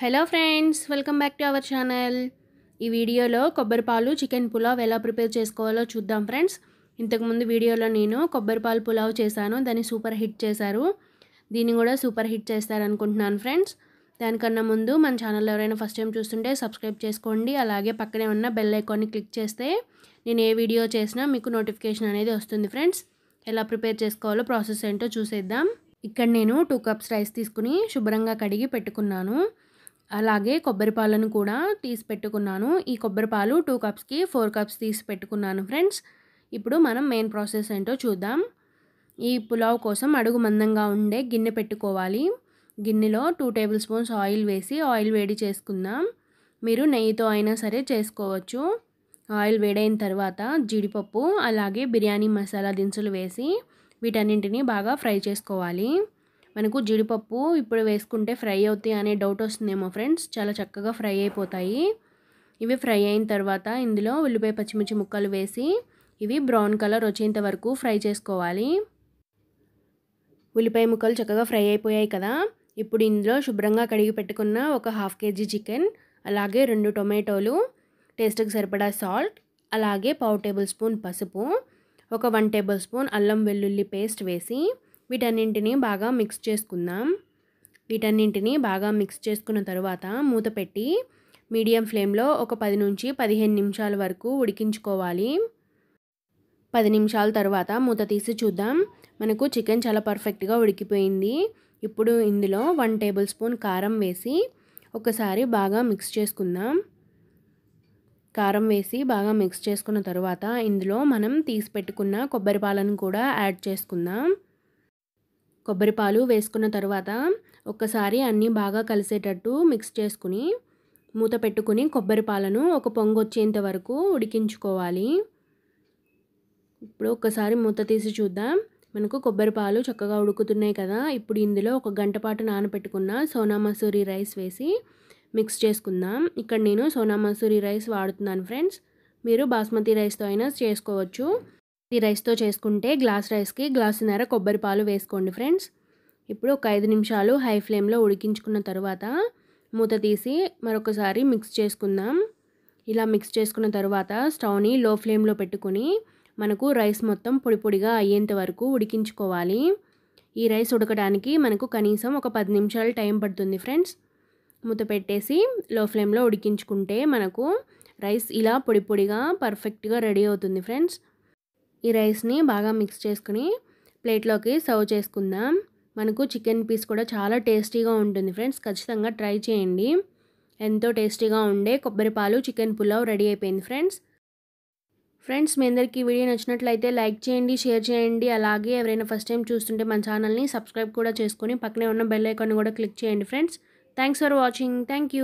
hello friends welcome back to our channel ఈ వీడియోలో కొబ్బరి పాలు చికెన్ పులావ్ ఎలా ప్రిపేర్ చేసుకోవాలో చూద్దాం ఫ్రెండ్స్ ఇంతకుముందు వీడియోలో నేను కొబ్బరి పాలు పులావ్ చేశాను దాన్ని సూపర్ హిట్ చేశారు దీన్ని కూడా సూపర్ హిట్ చేస్తారనుకుంటున్నాను ఫ్రెండ్స్ దానికన్నా ముందు మన ఛానల్ ఎవరైనా ఫస్ట్ టైం చూస్తుంటే సబ్స్క్రైబ్ చేసుకోండి అలాగే పక్కనే ఉన్న బెల్ ఐకాన్ని క్లిక్ చేస్తే నేను ఏ వీడియో చేసినా మీకు నోటిఫికేషన్ అనేది వస్తుంది ఫ్రెండ్స్ ఎలా ప్రిపేర్ చేసుకోవాలో ప్రాసెస్ ఏంటో చూసేద్దాం ఇక్కడ నేను టూ కప్స్ రైస్ తీసుకుని శుభ్రంగా కడిగి పెట్టుకున్నాను అలాగే కొబ్బరి పాలను కూడా తీసి పెట్టుకున్నాను ఈ కొబ్బరి పాలు టూ కప్స్కి ఫోర్ కప్స్ తీసి పెట్టుకున్నాను ఫ్రెండ్స్ ఇప్పుడు మనం మెయిన్ ప్రాసెస్ ఏంటో చూద్దాం ఈ పులావ్ కోసం అడుగు మందంగా ఉండే గిన్నె పెట్టుకోవాలి గిన్నెలో టూ టేబుల్ స్పూన్స్ ఆయిల్ వేసి ఆయిల్ వేడి చేసుకుందాం మీరు నెయ్యితో అయినా సరే చేసుకోవచ్చు ఆయిల్ వేడైన తర్వాత జీడిపప్పు అలాగే బిర్యానీ మసాలా దినుసులు వేసి వీటన్నింటినీ బాగా ఫ్రై చేసుకోవాలి మనకు జీడిపప్పు ఇప్పుడు వేసుకుంటే ఫ్రై అవుతాయి అనే డౌట్ వస్తుందేమో ఫ్రెండ్స్ చాలా చక్కగా ఫ్రై అయిపోతాయి ఇవి ఫ్రై అయిన తర్వాత ఇందులో ఉల్లిపాయ పచ్చిమిర్చి ముక్కలు వేసి ఇవి బ్రౌన్ కలర్ వచ్చేంత వరకు ఫ్రై చేసుకోవాలి ఉల్లిపాయ ముక్కలు చక్కగా ఫ్రై అయిపోయాయి కదా ఇప్పుడు ఇందులో శుభ్రంగా కడిగి పెట్టుకున్న ఒక హాఫ్ కేజీ చికెన్ అలాగే రెండు టొమాటోలు టేస్ట్కి సరిపడా సాల్ట్ అలాగే పావు టేబుల్ స్పూన్ పసుపు ఒక వన్ టేబుల్ స్పూన్ అల్లం వెల్లుల్లి పేస్ట్ వేసి వీటన్నింటినీ బాగా మిక్స్ చేసుకుందాం వీటన్నింటినీ బాగా మిక్స్ చేసుకున్న తర్వాత మూత పెట్టి మీడియం ఫ్లేమ్లో ఒక పది నుంచి పదిహేను నిమిషాల వరకు ఉడికించుకోవాలి పది నిమిషాల తర్వాత మూత తీసి చూద్దాం మనకు చికెన్ చాలా పర్ఫెక్ట్గా ఉడికిపోయింది ఇప్పుడు ఇందులో వన్ టేబుల్ స్పూన్ కారం వేసి ఒకసారి బాగా మిక్స్ చేసుకుందాం కారం వేసి బాగా మిక్స్ చేసుకున్న తర్వాత ఇందులో మనం తీసి పెట్టుకున్న కొబ్బరి పాలను కూడా యాడ్ చేసుకుందాం కొబ్బరి పాలు వేసుకున్న తర్వాత ఒక్కసారి అన్నీ బాగా కలిసేటట్టు మిక్స్ చేసుకుని మూత పెట్టుకుని కొబ్బరి పాలను ఒక పొంగు వచ్చేంత వరకు ఉడికించుకోవాలి ఇప్పుడు ఒక్కసారి మూత తీసి చూద్దాం మనకు కొబ్బరి పాలు చక్కగా ఉడుకుతున్నాయి కదా ఇప్పుడు ఇందులో ఒక గంట పాటు నానబెట్టుకున్న సోనా మసూరి రైస్ వేసి మిక్స్ చేసుకుందాం ఇక్కడ నేను సోనా మసూరి రైస్ వాడుతున్నాను ఫ్రెండ్స్ మీరు బాస్మతి రైస్తో అయినా చేసుకోవచ్చు ఈ రైస్తో చేసుకుంటే గ్లాస్ రైస్కి గ్లాసున్నర కొబ్బరి పాలు వేసుకోండి ఫ్రెండ్స్ ఇప్పుడు ఒక ఐదు నిమిషాలు హై ఫ్లేమ్లో ఉడికించుకున్న తర్వాత మూత తీసి మరొకసారి మిక్స్ చేసుకుందాం ఇలా మిక్స్ చేసుకున్న తర్వాత స్టవ్ని లో ఫ్లేమ్లో పెట్టుకొని మనకు రైస్ మొత్తం పొడి పొడిగా అయ్యేంత వరకు ఉడికించుకోవాలి ఈ రైస్ ఉడకడానికి మనకు కనీసం ఒక పది నిమిషాలు టైం పడుతుంది ఫ్రెండ్స్ మూత పెట్టేసి లో ఫ్లేమ్లో ఉడికించుకుంటే మనకు రైస్ ఇలా పొడి పొడిగా పర్ఫెక్ట్గా రెడీ అవుతుంది ఫ్రెండ్స్ ఈ రైస్ని బాగా మిక్స్ చేసుకుని ప్లేట్లోకి సర్వ్ చేసుకుందాం మనకు చికెన్ పీస్ కూడా చాలా టేస్టీగా ఉంటుంది ఫ్రెండ్స్ ఖచ్చితంగా ట్రై చేయండి ఎంతో టేస్టీగా ఉండే కొబ్బరిపాలు చికెన్ పులావ్ రెడీ అయిపోయింది ఫ్రెండ్స్ ఫ్రెండ్స్ మీ అందరికీ వీడియో నచ్చినట్లయితే లైక్ చేయండి షేర్ చేయండి అలాగే ఎవరైనా ఫస్ట్ టైం చూస్తుంటే మన ఛానల్ని సబ్స్క్రైబ్ కూడా చేసుకొని పక్కనే ఉన్న బెల్ కూడా క్లిక్ చేయండి friends thanks for watching thank